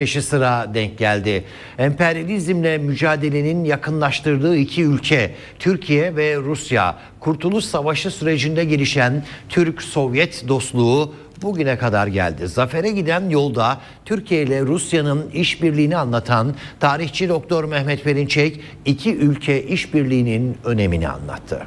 Peşi sıra denk geldi. Emperyalizmle mücadelenin yakınlaştırdığı iki ülke Türkiye ve Rusya. Kurtuluş Savaşı sürecinde gelişen Türk-Sovyet dostluğu bugüne kadar geldi. Zafere giden yolda Türkiye ile Rusya'nın işbirliğini anlatan tarihçi Doktor Mehmet Perinçek iki ülke işbirliğinin önemini anlattı.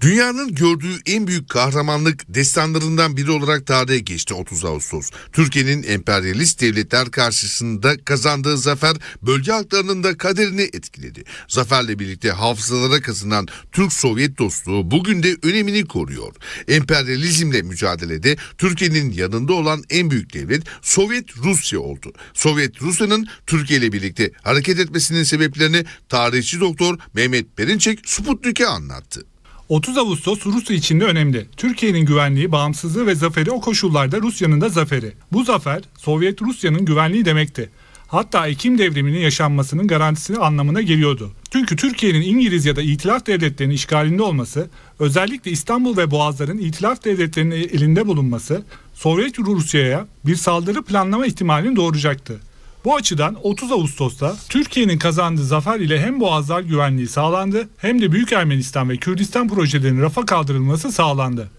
Dünyanın gördüğü en büyük kahramanlık destanlarından biri olarak tarihe geçti 30 Ağustos. Türkiye'nin emperyalist devletler karşısında kazandığı zafer bölge halklarının da kaderini etkiledi. Zaferle birlikte hafızalara kazınan Türk-Sovyet dostluğu bugün de önemini koruyor. Emperyalizmle mücadelede Türkiye'nin yanında olan en büyük devlet Sovyet Rusya oldu. Sovyet Rusya'nın Türkiye ile birlikte hareket etmesinin sebeplerini tarihçi doktor Mehmet Perinçek Sputnik'e anlattı. 30 Ağustos Rusya için de önemli. Türkiye'nin güvenliği, bağımsızlığı ve zaferi o koşullarda Rusya'nın da zaferi. Bu zafer Sovyet Rusya'nın güvenliği demekti. Hatta Ekim devriminin yaşanmasının garantisini anlamına geliyordu. Çünkü Türkiye'nin İngiliz ya da İtilaf devletlerinin işgalinde olması, özellikle İstanbul ve Boğazların İtilaf devletlerinin elinde bulunması, Sovyet Rusya'ya bir saldırı planlama ihtimalini doğuracaktı. Bu açıdan 30 Ağustos'ta Türkiye'nin kazandığı zafer ile hem Boğazlar güvenliği sağlandı hem de Büyük Ermenistan ve Kürdistan projelerinin rafa kaldırılması sağlandı.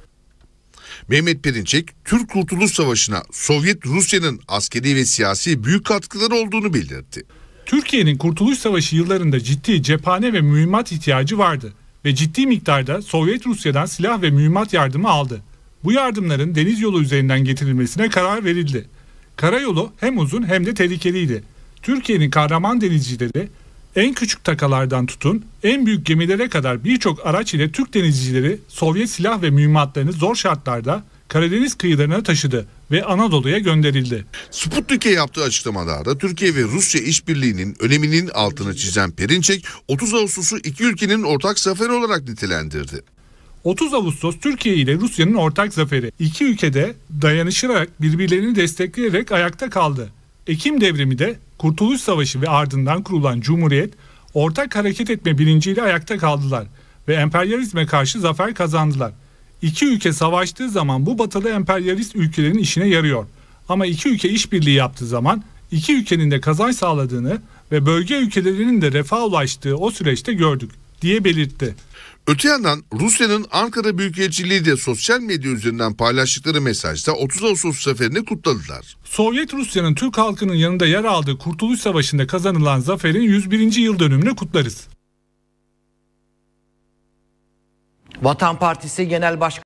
Mehmet Perinçek, Türk Kurtuluş Savaşı'na Sovyet Rusya'nın askeri ve siyasi büyük katkıları olduğunu bildirdi. Türkiye'nin Kurtuluş Savaşı yıllarında ciddi cephane ve mühimmat ihtiyacı vardı ve ciddi miktarda Sovyet Rusya'dan silah ve mühimmat yardımı aldı. Bu yardımların deniz yolu üzerinden getirilmesine karar verildi. Karayolu hem uzun hem de tehlikeliydi. Türkiye'nin kahraman denizcileri en küçük takalardan tutun en büyük gemilere kadar birçok araç ile Türk denizcileri Sovyet silah ve mühimmatlarını zor şartlarda Karadeniz kıyılarına taşıdı ve Anadolu'ya gönderildi. Sputnik'e yaptığı açıklamalarda Türkiye ve Rusya işbirliğinin öneminin altını çizen Perinçek 30 Ağustos'u iki ülkenin ortak zaferi olarak nitelendirdi. 30 Ağustos Türkiye ile Rusya'nın ortak zaferi. İki ülkede dayanışarak birbirlerini destekleyerek ayakta kaldı. Ekim devrimi de Kurtuluş Savaşı ve ardından kurulan Cumhuriyet ortak hareket etme bilinciyle ayakta kaldılar ve emperyalizme karşı zafer kazandılar. İki ülke savaştığı zaman bu batılı emperyalist ülkelerin işine yarıyor. Ama iki ülke işbirliği yaptığı zaman iki ülkenin de kazanç sağladığını ve bölge ülkelerinin de refah ulaştığı o süreçte gördük diye belirtti. Öte yandan Rusya'nın Ankara Büyükelçiliği de sosyal medya üzerinden paylaştıkları mesajda 30 Ağustos zaferini kutladılar. Sovyet Rusya'nın Türk halkının yanında yer aldığı Kurtuluş Savaşı'nda kazanılan zaferin 101. yıl dönümünü kutlarız. Vatan Partisi Genel Başkanı